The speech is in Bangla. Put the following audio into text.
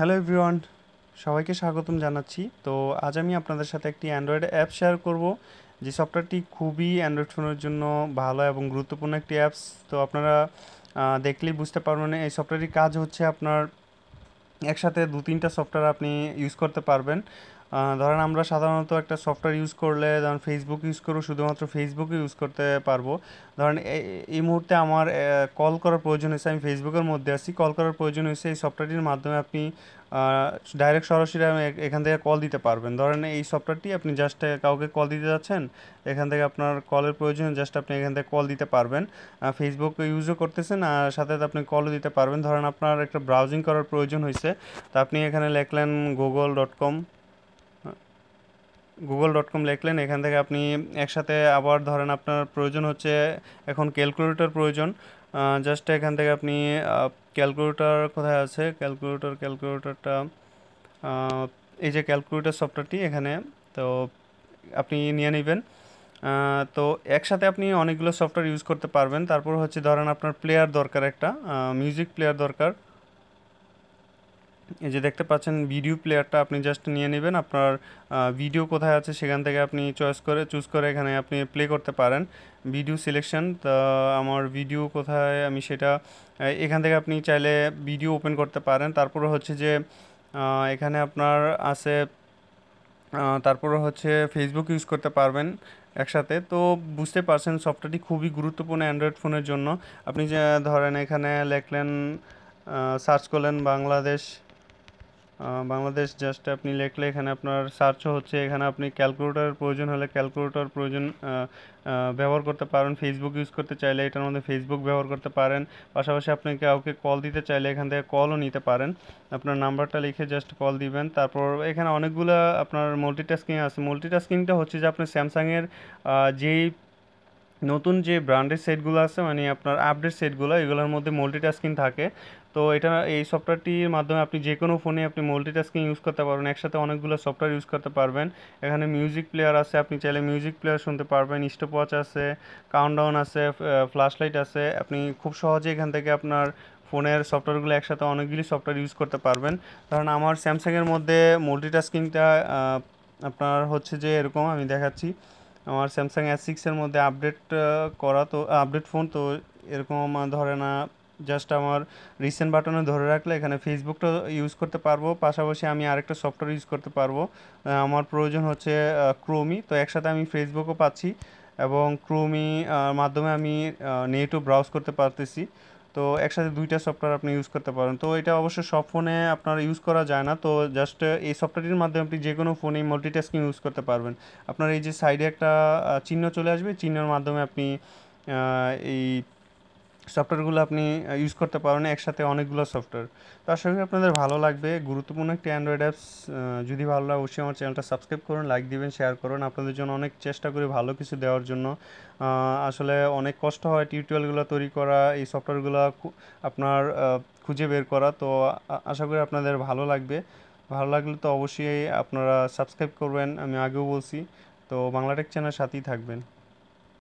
হ্যালো এভরিওয়ান সবাইকে স্বাগতম জানাচ্ছি তো আজ আমি আপনাদের সাথে একটি অ্যান্ড্রয়েড অ্যাপ শেয়ার করব যে সফটওয়্যারটি খুবই অ্যান্ড্রয়েড ফোনের জন্য ভালো এবং গুরুত্বপূর্ণ একটি অ্যাপস তো আপনারা দেখলেই বুঝতে পারবেন এই সফটওয়্যারটির কাজ হচ্ছে আপনার একসাথে দু তিনটা সফটওয়্যার আপনি ইউজ করতে পারবেন ধরেন আমরা সাধারণত একটা সফটওয়্যার ইউজ করলে ধরেন ফেসবুক ইউজ করব শুধুমাত্র ফেসবুকে ইউজ করতে পারবো ধরেন এই মুহূর্তে আমার কল করার প্রয়োজন হয়েছে আমি ফেসবুকের মধ্যে আসি কল করার প্রয়োজন হয়েছে এই সফটওয়্যারটির মাধ্যমে আপনি ডাইরেক্ট সরাসরি আমি এখান থেকে কল দিতে পারবেন ধরেন এই সফটওয়্যারটি আপনি জাস্ট কাউকে কল দিতে যাচ্ছেন এখান থেকে আপনার কলের প্রয়োজন জাস্ট আপনি এখান থেকে কল দিতে পারবেন ফেসবুক ইউজও করতেছেন আর সাথে আপনি কলও দিতে পারবেন ধরেন আপনার একটা ব্রাউজিং করার প্রয়োজন হয়েছে তা আপনি এখানে লেখলেন Google dot com Google dot com লিখলেন এখান থেকে আপনি একসাথে আবার ধরেন আপনার প্রয়োজন হচ্ছে এখন ক্যালকুলেটর প্রয়োজন জাস্ট এখান থেকে আপনি ক্যালকুলেটর কোথায় আছে ক্যালকুলেটর ক্যালকুলেটরটা এই যে ক্যালকুলেটর সফটওয়্যারটি এখানে তো আপনি নিয়ে নেবেন তো একসাথে আপনি অনেকগুলো সফটওয়্যার ইউজ করতে পারবেন তারপর হচ্ছে ধরেন আপনার প্লেয়ার দরকার একটা মিউজিক প্লেয়ার দরকার এই যে দেখতে পাচ্ছেন ভিডিও প্লেয়ারটা আপনি জাস্ট নিয়ে নেবেন আপনার ভিডিও কোথায় আছে সেখান থেকে আপনি চয়েস করে চুজ করে এখানে আপনি প্লে করতে পারেন ভিডিও সিলেকশন তো আমার ভিডিও কোথায় আমি সেটা এখান থেকে আপনি চাইলে ভিডিও ওপেন করতে পারেন তারপর হচ্ছে যে এখানে আপনার আছে তারপর হচ্ছে ফেসবুক ইউজ করতে পারবেন একসাথে তো বুঝতে পারছেন সফটওয়্যারটি খুবই গুরুত্বপূর্ণ অ্যান্ড্রয়েড ফোনের জন্য আপনি যে ধরেন এখানে লেখলেন সার্চ করলেন বাংলাদেশ বাংলাদেশ জাস্ট আপনি লিখলে এখানে আপনার সার্চও হচ্ছে এখানে আপনি ক্যালকুলেটর প্রয়োজন হলে ক্যালকুলেটর প্রয়োজন ব্যবহার করতে পারেন ফেসবুক ইউজ করতে চাইলে এটার মধ্যে ফেসবুক ব্যবহার করতে পারেন পাশাপাশি আপনি কাউকে কল দিতে চাইলে এখান থেকে কলও নিতে পারেন আপনার নাম্বারটা লিখে জাস্ট কল দিবেন তারপর এখানে অনেকগুলো আপনার মাল্টিটাস্কিং আছে মাল্টিটাস্কিংটা হচ্ছে যে আপনি স্যামসাংয়ের যেই নতুন যে ব্র্যান্ডের সেটগুলো আছে মানে আপনার আপডেট সেটগুলো এগুলোর মধ্যে মাল্টিটাস্কিং থাকে তো এটা এই সফটওয়্যারটির মাধ্যমে আপনি যে কোনো ফোনে আপনি মাল্টিটাস্কিং ইউজ করতে পারবেন একসাথে অনেকগুলো সফটওয়্যার ইউজ করতে পারবেন এখানে মিউজিক প্লেয়ার আছে আপনি চাইলে মিউজিক প্লেয়ার শুনতে পারবেন স্টপওয়াচ আছে কাউন্টডাউন আছে ফ্ল্যাশ লাইট আছে আপনি খুব সহজে এখান থেকে আপনার ফোনের সফটওয়্যারগুলো একসাথে অনেকগুলি সফটওয়্যার ইউজ করতে পারবেন কারণ আমার স্যামসাংয়ের মধ্যে মাল্টিটাস্কিংটা আপনার হচ্ছে যে এরকম আমি দেখাচ্ছি আমার স্যামসাং এস সিক্সের মধ্যে আপডেট করা তো আপডেট ফোন তো এরকম ধরে না জাস্ট আমার রিসেন্ট বাটনে ধরে রাখলে এখানে ফেসবুকটা ইউজ করতে পারবো পাশাপাশি আমি আরেকটা সফটওয়্যার ইউজ করতে পারবো আমার প্রয়োজন হচ্ছে ক্রোমি তো একসাথে আমি ফেসবুকও পাচ্ছি এবং ক্রোমি মাধ্যমে আমি নেটও ব্রাউজ করতে পারতেছি তো একসাথে দুইটা সফটওয়্যার আপনি ইউজ করতে পারেন তো এটা অবশ্য সব ফোনে আপনার ইউজ করা যায় না তো জাস্ট এই সফটওয়্যারটির মাধ্যমে আপনি যে কোনো ফোনেই মাল্টিটাস্কিং ইউজ করতে পারবেন আপনার এই যে সাইডে একটা চিহ্ন চলে আসবে চিহ্নের মাধ্যমে আপনি এই সফটওয়্যারগুলো আপনি ইউজ করতে পারেন একসাথে অনেকগুলো সফটওয়্যার তো আশা করি আপনাদের ভালো লাগবে গুরুত্বপূর্ণ একটি অ্যান্ড্রয়েড অ্যাপস যদি ভালো লাগে অবশ্যই আমার চ্যানেলটা সাবস্ক্রাইব করুন লাইক দিবেন শেয়ার করুন আপনাদের জন্য অনেক চেষ্টা করি ভালো কিছু দেওয়ার জন্য আসলে অনেক কষ্ট হয় টিউটোরিয়ালগুলো তৈরি করা এই সফটওয়্যারগুলো আপনার খুঁজে বের করা তো আশা করি আপনাদের ভালো লাগবে ভালো লাগলে তো অবশ্যই আপনারা সাবস্ক্রাইব করবেন আমি আগেও বলছি তো বাংলাটেক চ্যানেল সাথেই থাকবেন